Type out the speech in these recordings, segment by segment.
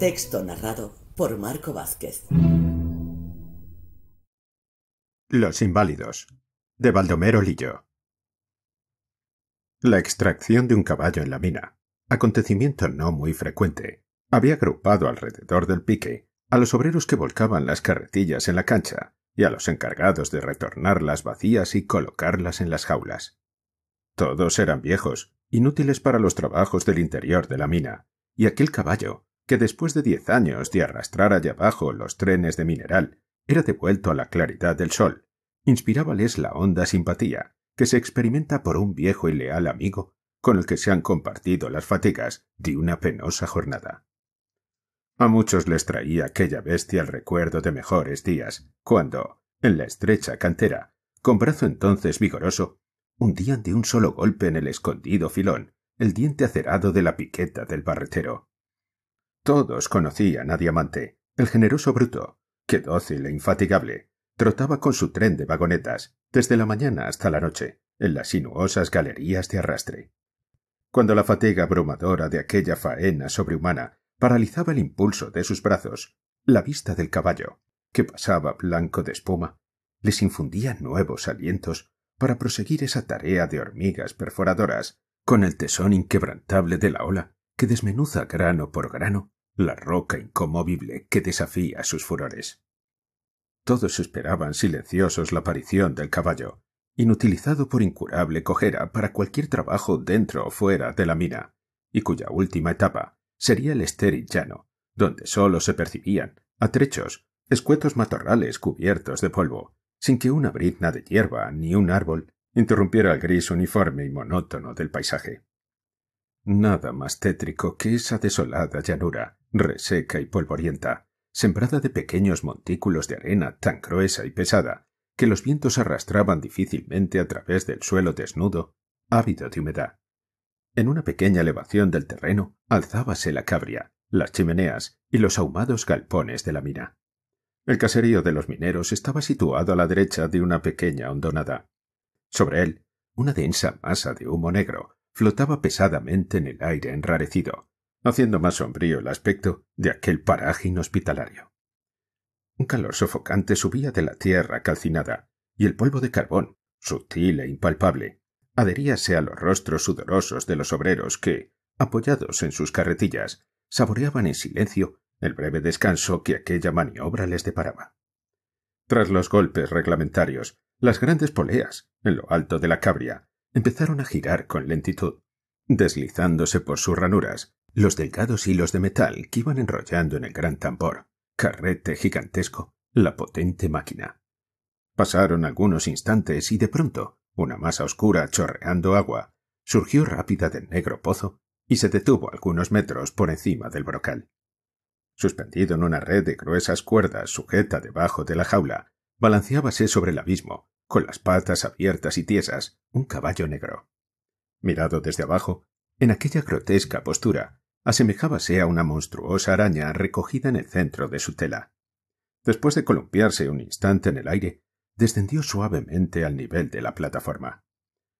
Texto narrado por Marco Vázquez. Los inválidos. De Baldomero Lillo. La extracción de un caballo en la mina, acontecimiento no muy frecuente, había agrupado alrededor del pique a los obreros que volcaban las carretillas en la cancha y a los encargados de retornar las vacías y colocarlas en las jaulas. Todos eran viejos, inútiles para los trabajos del interior de la mina, y aquel caballo que después de diez años de arrastrar allá abajo los trenes de mineral, era devuelto a la claridad del sol, inspirábales la honda simpatía que se experimenta por un viejo y leal amigo con el que se han compartido las fatigas de una penosa jornada. A muchos les traía aquella bestia el recuerdo de mejores días, cuando, en la estrecha cantera, con brazo entonces vigoroso, hundían de un solo golpe en el escondido filón el diente acerado de la piqueta del barretero, todos conocían a Diamante, el generoso bruto, que dócil e infatigable, trotaba con su tren de vagonetas desde la mañana hasta la noche, en las sinuosas galerías de arrastre. Cuando la fatiga abrumadora de aquella faena sobrehumana paralizaba el impulso de sus brazos, la vista del caballo, que pasaba blanco de espuma, les infundía nuevos alientos para proseguir esa tarea de hormigas perforadoras con el tesón inquebrantable de la ola que desmenuza grano por grano la roca incomovible que desafía sus furores. Todos esperaban silenciosos la aparición del caballo, inutilizado por incurable cojera para cualquier trabajo dentro o fuera de la mina, y cuya última etapa sería el estéril llano, donde sólo se percibían, a trechos, escuetos matorrales cubiertos de polvo, sin que una brizna de hierba ni un árbol interrumpiera el gris uniforme y monótono del paisaje. Nada más tétrico que esa desolada llanura, reseca y polvorienta, sembrada de pequeños montículos de arena tan gruesa y pesada que los vientos arrastraban difícilmente a través del suelo desnudo, ávido de humedad. En una pequeña elevación del terreno alzábase la cabria, las chimeneas y los ahumados galpones de la mina. El caserío de los mineros estaba situado a la derecha de una pequeña hondonada. Sobre él, una densa masa de humo negro flotaba pesadamente en el aire enrarecido, haciendo más sombrío el aspecto de aquel paraje inhospitalario. Un calor sofocante subía de la tierra calcinada, y el polvo de carbón, sutil e impalpable, adheríase a los rostros sudorosos de los obreros que, apoyados en sus carretillas, saboreaban en silencio el breve descanso que aquella maniobra les deparaba. Tras los golpes reglamentarios, las grandes poleas, en lo alto de la cabria, empezaron a girar con lentitud, deslizándose por sus ranuras los delgados hilos de metal que iban enrollando en el gran tambor, carrete gigantesco, la potente máquina. Pasaron algunos instantes y de pronto una masa oscura chorreando agua surgió rápida del negro pozo y se detuvo algunos metros por encima del brocal. Suspendido en una red de gruesas cuerdas sujeta debajo de la jaula, balanceábase sobre el abismo, con las patas abiertas y tiesas, un caballo negro. Mirado desde abajo, en aquella grotesca postura, asemejábase a una monstruosa araña recogida en el centro de su tela. Después de columpiarse un instante en el aire, descendió suavemente al nivel de la plataforma.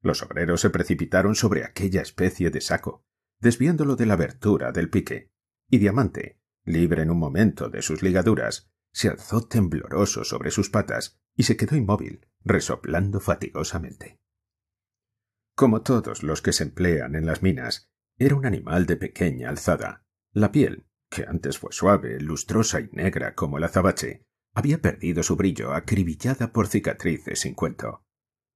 Los obreros se precipitaron sobre aquella especie de saco, desviándolo de la abertura del pique, y Diamante, libre en un momento de sus ligaduras, se alzó tembloroso sobre sus patas y se quedó inmóvil, resoplando fatigosamente. Como todos los que se emplean en las minas, era un animal de pequeña alzada. La piel, que antes fue suave, lustrosa y negra como el azabache, había perdido su brillo acribillada por cicatrices sin cuento.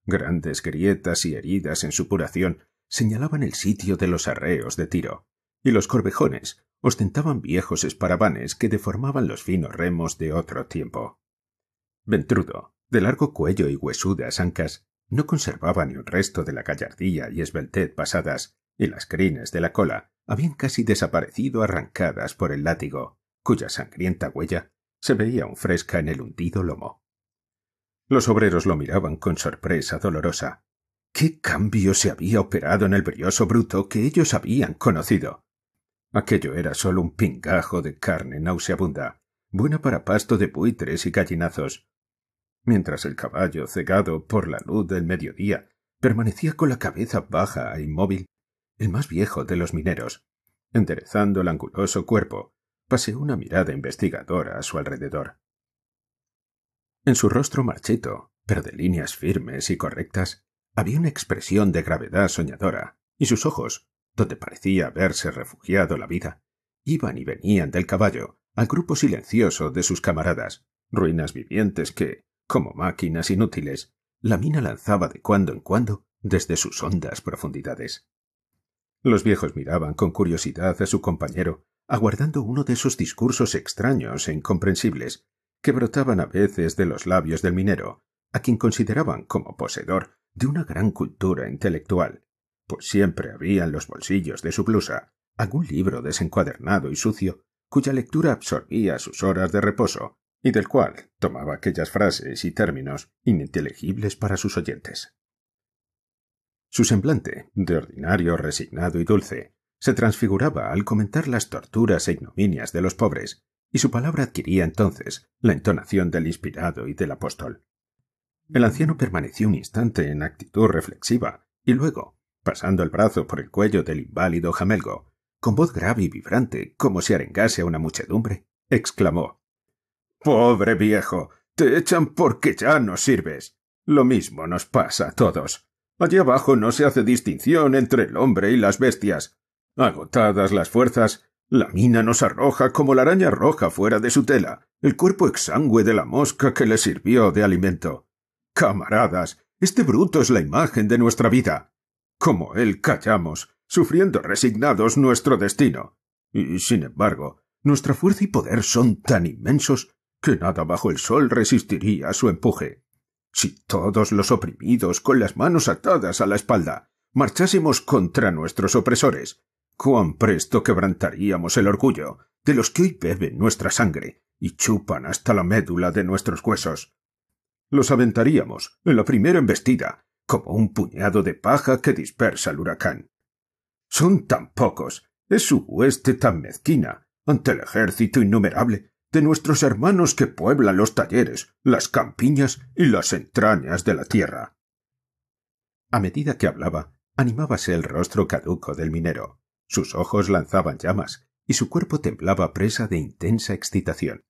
Grandes grietas y heridas en su puración señalaban el sitio de los arreos de tiro, y los corvejones ostentaban viejos esparabanes que deformaban los finos remos de otro tiempo. Ventrudo, de largo cuello y huesudas ancas, no conservaba ni un resto de la gallardía y esbeltez pasadas, y las crines de la cola habían casi desaparecido arrancadas por el látigo, cuya sangrienta huella se veía aún fresca en el hundido lomo. Los obreros lo miraban con sorpresa dolorosa. ¿Qué cambio se había operado en el brioso bruto que ellos habían conocido? Aquello era solo un pingajo de carne nauseabunda, buena para pasto de buitres y gallinazos. Mientras el caballo, cegado por la luz del mediodía, permanecía con la cabeza baja e inmóvil, el más viejo de los mineros, enderezando el anguloso cuerpo, paseó una mirada investigadora a su alrededor. En su rostro marchito, pero de líneas firmes y correctas, había una expresión de gravedad soñadora, y sus ojos, donde parecía haberse refugiado la vida, iban y venían del caballo al grupo silencioso de sus camaradas, ruinas vivientes que, como máquinas inútiles, la mina lanzaba de cuando en cuando desde sus hondas profundidades. Los viejos miraban con curiosidad a su compañero, aguardando uno de esos discursos extraños e incomprensibles que brotaban a veces de los labios del minero, a quien consideraban como poseedor de una gran cultura intelectual, pues siempre había en los bolsillos de su blusa algún libro desencuadernado y sucio cuya lectura absorbía sus horas de reposo y del cual tomaba aquellas frases y términos ininteligibles para sus oyentes. Su semblante, de ordinario resignado y dulce, se transfiguraba al comentar las torturas e ignominias de los pobres, y su palabra adquiría entonces la entonación del inspirado y del apóstol. El anciano permaneció un instante en actitud reflexiva, y luego, pasando el brazo por el cuello del inválido jamelgo, con voz grave y vibrante, como si arengase a una muchedumbre, exclamó Pobre viejo. Te echan porque ya no sirves. Lo mismo nos pasa a todos. Allí abajo no se hace distinción entre el hombre y las bestias. Agotadas las fuerzas, la mina nos arroja como la araña roja fuera de su tela, el cuerpo exangüe de la mosca que le sirvió de alimento. Camaradas, este bruto es la imagen de nuestra vida como él callamos, sufriendo resignados nuestro destino. Y, sin embargo, nuestra fuerza y poder son tan inmensos que nada bajo el sol resistiría a su empuje. Si todos los oprimidos, con las manos atadas a la espalda, marchásemos contra nuestros opresores, cuán presto quebrantaríamos el orgullo de los que hoy beben nuestra sangre y chupan hasta la médula de nuestros huesos. Los aventaríamos en la primera embestida como un puñado de paja que dispersa el huracán. Son tan pocos, es su hueste tan mezquina, ante el ejército innumerable de nuestros hermanos que pueblan los talleres, las campiñas y las entrañas de la tierra. A medida que hablaba, animábase el rostro caduco del minero. Sus ojos lanzaban llamas y su cuerpo temblaba presa de intensa excitación.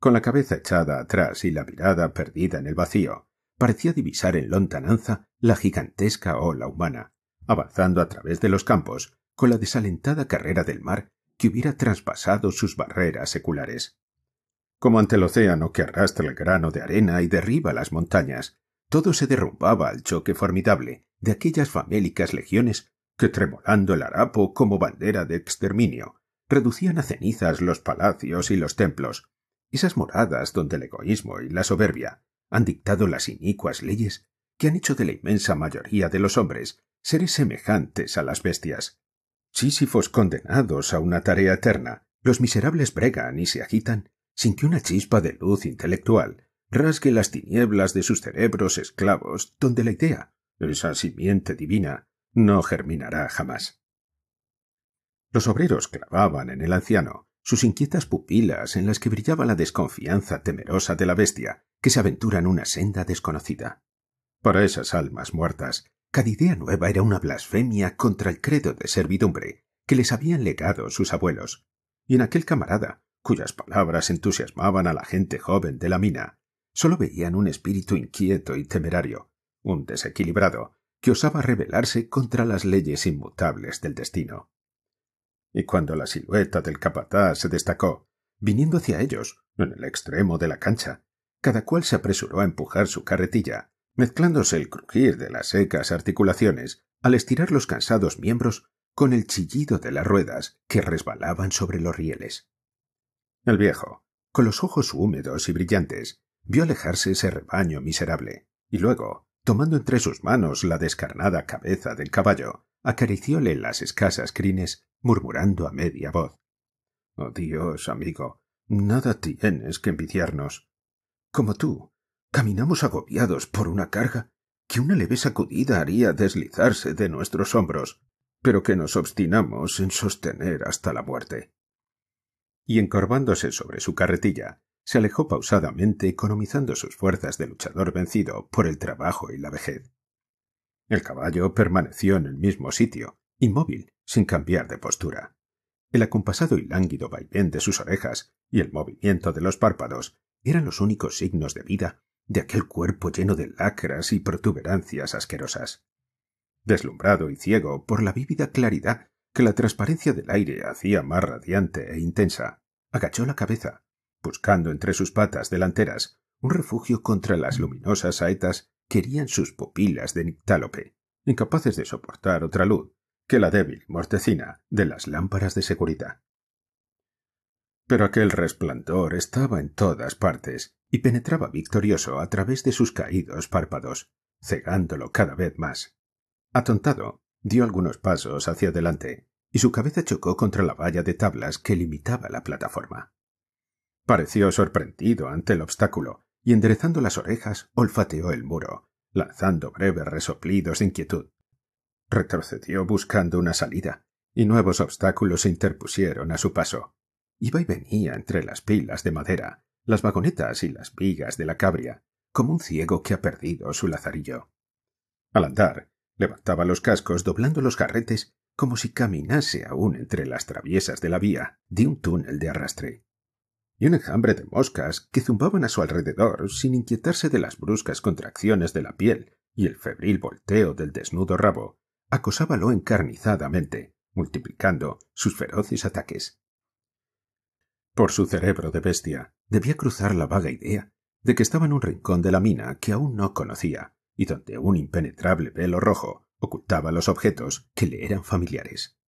Con la cabeza echada atrás y la mirada perdida en el vacío, parecía divisar en lontananza la gigantesca ola humana, avanzando a través de los campos con la desalentada carrera del mar que hubiera traspasado sus barreras seculares. Como ante el océano que arrastra el grano de arena y derriba las montañas, todo se derrumbaba al choque formidable de aquellas famélicas legiones que, tremolando el harapo como bandera de exterminio, reducían a cenizas los palacios y los templos, esas moradas donde el egoísmo y la soberbia han dictado las inicuas leyes que han hecho de la inmensa mayoría de los hombres seres semejantes a las bestias. Sísifos condenados a una tarea eterna, los miserables bregan y se agitan sin que una chispa de luz intelectual rasgue las tinieblas de sus cerebros esclavos, donde la idea, esa simiente divina, no germinará jamás. Los obreros clavaban en el anciano sus inquietas pupilas en las que brillaba la desconfianza temerosa de la bestia que se aventura en una senda desconocida. Para esas almas muertas, cada idea nueva era una blasfemia contra el credo de servidumbre que les habían legado sus abuelos, y en aquel camarada, cuyas palabras entusiasmaban a la gente joven de la mina, solo veían un espíritu inquieto y temerario, un desequilibrado, que osaba rebelarse contra las leyes inmutables del destino y cuando la silueta del capataz se destacó, viniendo hacia ellos, en el extremo de la cancha, cada cual se apresuró a empujar su carretilla, mezclándose el crujir de las secas articulaciones al estirar los cansados miembros con el chillido de las ruedas que resbalaban sobre los rieles. El viejo, con los ojos húmedos y brillantes, vio alejarse ese rebaño miserable, y luego, tomando entre sus manos la descarnada cabeza del caballo, acaricióle las escasas crines, murmurando a media voz. Oh Dios, amigo, nada tienes que envidiarnos. Como tú, caminamos agobiados por una carga que una leve sacudida haría deslizarse de nuestros hombros, pero que nos obstinamos en sostener hasta la muerte. Y encorvándose sobre su carretilla, se alejó pausadamente economizando sus fuerzas de luchador vencido por el trabajo y la vejez. El caballo permaneció en el mismo sitio, inmóvil, sin cambiar de postura. El acompasado y lánguido vaivén de sus orejas y el movimiento de los párpados eran los únicos signos de vida de aquel cuerpo lleno de lacras y protuberancias asquerosas. Deslumbrado y ciego por la vívida claridad que la transparencia del aire hacía más radiante e intensa, agachó la cabeza, buscando entre sus patas delanteras un refugio contra las luminosas saetas querían sus pupilas de nictálope, incapaces de soportar otra luz que la débil mortecina de las lámparas de seguridad. Pero aquel resplandor estaba en todas partes y penetraba victorioso a través de sus caídos párpados, cegándolo cada vez más. Atontado, dio algunos pasos hacia adelante y su cabeza chocó contra la valla de tablas que limitaba la plataforma. Pareció sorprendido ante el obstáculo y enderezando las orejas olfateó el muro, lanzando breves resoplidos de inquietud. Retrocedió buscando una salida, y nuevos obstáculos se interpusieron a su paso. Iba y venía entre las pilas de madera, las vagonetas y las vigas de la cabria, como un ciego que ha perdido su lazarillo. Al andar, levantaba los cascos doblando los carretes como si caminase aún entre las traviesas de la vía de un túnel de arrastre y un enjambre de moscas que zumbaban a su alrededor sin inquietarse de las bruscas contracciones de la piel y el febril volteo del desnudo rabo, acosábalo encarnizadamente, multiplicando sus feroces ataques. Por su cerebro de bestia debía cruzar la vaga idea de que estaba en un rincón de la mina que aún no conocía y donde un impenetrable velo rojo ocultaba los objetos que le eran familiares.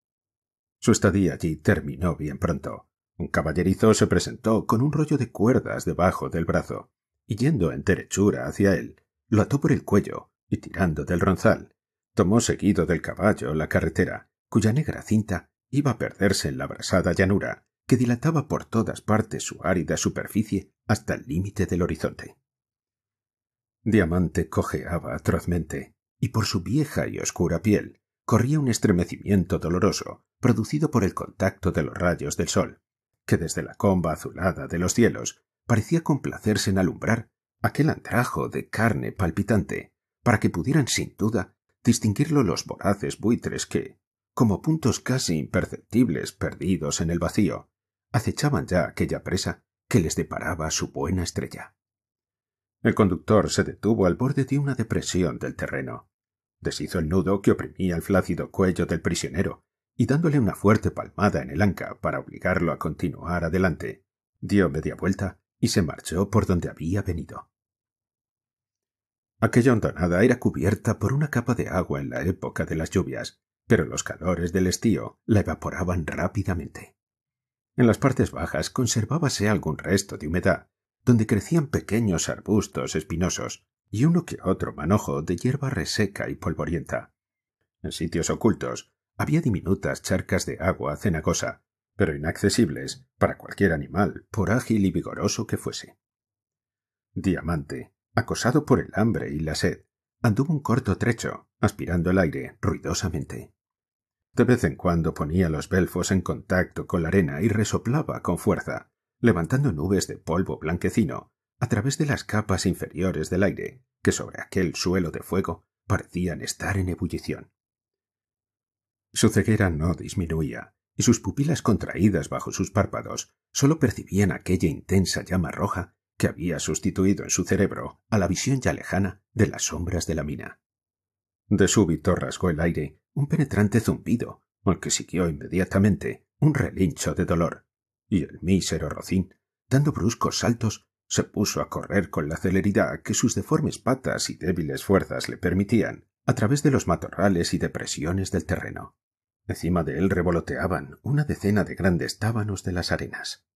Su estadía allí terminó bien pronto, un caballerizo se presentó con un rollo de cuerdas debajo del brazo, y yendo en derechura hacia él, lo ató por el cuello y tirando del ronzal, tomó seguido del caballo la carretera, cuya negra cinta iba a perderse en la abrasada llanura, que dilataba por todas partes su árida superficie hasta el límite del horizonte. Diamante cojeaba atrozmente, y por su vieja y oscura piel corría un estremecimiento doloroso, producido por el contacto de los rayos del sol, que desde la comba azulada de los cielos parecía complacerse en alumbrar aquel andrajo de carne palpitante, para que pudieran sin duda distinguirlo los voraces buitres que, como puntos casi imperceptibles perdidos en el vacío, acechaban ya aquella presa que les deparaba su buena estrella. El conductor se detuvo al borde de una depresión del terreno. Deshizo el nudo que oprimía el flácido cuello del prisionero y dándole una fuerte palmada en el anca para obligarlo a continuar adelante, dio media vuelta y se marchó por donde había venido. Aquella hondonada era cubierta por una capa de agua en la época de las lluvias, pero los calores del estío la evaporaban rápidamente. En las partes bajas conservábase algún resto de humedad, donde crecían pequeños arbustos espinosos y uno que otro manojo de hierba reseca y polvorienta. En sitios ocultos había diminutas charcas de agua cenagosa, pero inaccesibles para cualquier animal, por ágil y vigoroso que fuese. Diamante, acosado por el hambre y la sed, anduvo un corto trecho, aspirando el aire ruidosamente. De vez en cuando ponía los belfos en contacto con la arena y resoplaba con fuerza, levantando nubes de polvo blanquecino a través de las capas inferiores del aire, que sobre aquel suelo de fuego parecían estar en ebullición. Su ceguera no disminuía, y sus pupilas contraídas bajo sus párpados sólo percibían aquella intensa llama roja que había sustituido en su cerebro a la visión ya lejana de las sombras de la mina. De súbito rasgó el aire un penetrante zumbido, al que siguió inmediatamente un relincho de dolor, y el mísero rocín, dando bruscos saltos, se puso a correr con la celeridad que sus deformes patas y débiles fuerzas le permitían, a través de los matorrales y depresiones del terreno. Encima de él revoloteaban una decena de grandes tábanos de las arenas.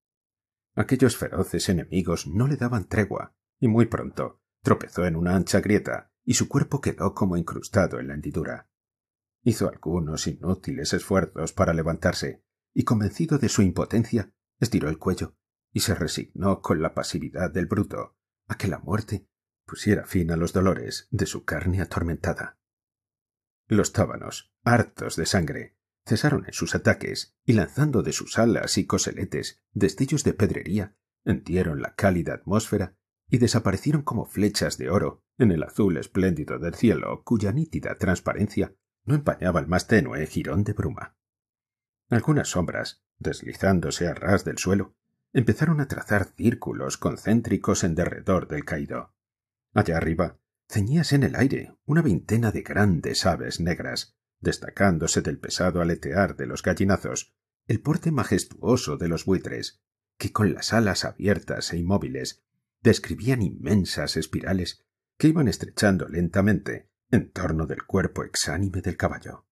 Aquellos feroces enemigos no le daban tregua, y muy pronto tropezó en una ancha grieta, y su cuerpo quedó como incrustado en la hendidura. Hizo algunos inútiles esfuerzos para levantarse, y convencido de su impotencia, estiró el cuello y se resignó con la pasividad del bruto a que la muerte pusiera fin a los dolores de su carne atormentada. Los tábanos, hartos de sangre, cesaron en sus ataques y lanzando de sus alas y coseletes destillos de pedrería, hendieron la cálida atmósfera y desaparecieron como flechas de oro en el azul espléndido del cielo cuya nítida transparencia no empañaba el más tenue jirón de bruma. Algunas sombras, deslizándose a ras del suelo, empezaron a trazar círculos concéntricos en derredor del caído. Allá arriba, ceñías en el aire una veintena de grandes aves negras, destacándose del pesado aletear de los gallinazos, el porte majestuoso de los buitres, que con las alas abiertas e inmóviles describían inmensas espirales que iban estrechando lentamente en torno del cuerpo exánime del caballo.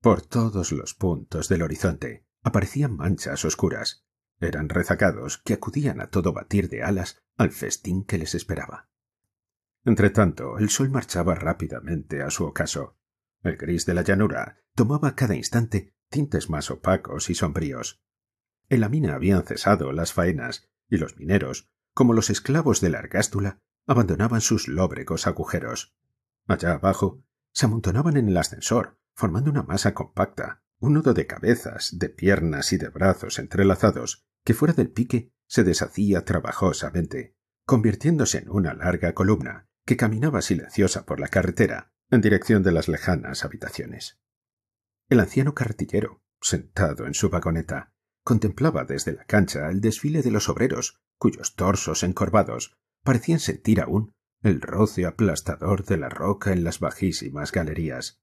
Por todos los puntos del horizonte aparecían manchas oscuras. Eran rezacados que acudían a todo batir de alas al festín que les esperaba. Entretanto, el sol marchaba rápidamente a su ocaso. El gris de la llanura tomaba cada instante tintes más opacos y sombríos. En la mina habían cesado las faenas, y los mineros, como los esclavos de la argástula, abandonaban sus lóbregos agujeros. Allá abajo, se amontonaban en el ascensor, formando una masa compacta, un nudo de cabezas, de piernas y de brazos entrelazados, que fuera del pique se deshacía trabajosamente, convirtiéndose en una larga columna, que caminaba silenciosa por la carretera en dirección de las lejanas habitaciones. El anciano cartillero, sentado en su vagoneta, contemplaba desde la cancha el desfile de los obreros, cuyos torsos encorvados parecían sentir aún el roce aplastador de la roca en las bajísimas galerías.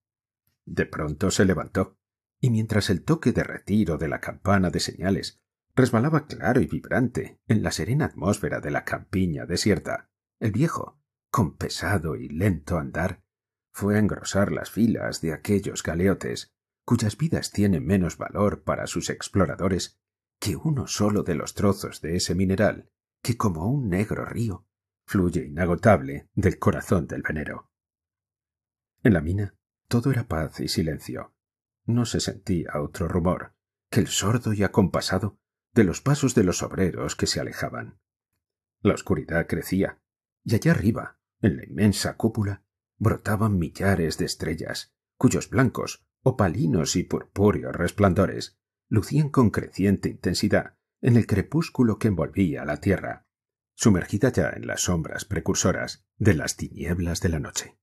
De pronto se levantó, y mientras el toque de retiro de la campana de señales resbalaba claro y vibrante en la serena atmósfera de la campiña desierta, el viejo con pesado y lento andar, fue a engrosar las filas de aquellos galeotes, cuyas vidas tienen menos valor para sus exploradores que uno solo de los trozos de ese mineral que, como un negro río, fluye inagotable del corazón del venero. En la mina todo era paz y silencio. No se sentía otro rumor que el sordo y acompasado de los pasos de los obreros que se alejaban. La oscuridad crecía, y allá arriba, en la inmensa cúpula brotaban millares de estrellas, cuyos blancos, opalinos y purpúreos resplandores lucían con creciente intensidad en el crepúsculo que envolvía la tierra, sumergida ya en las sombras precursoras de las tinieblas de la noche.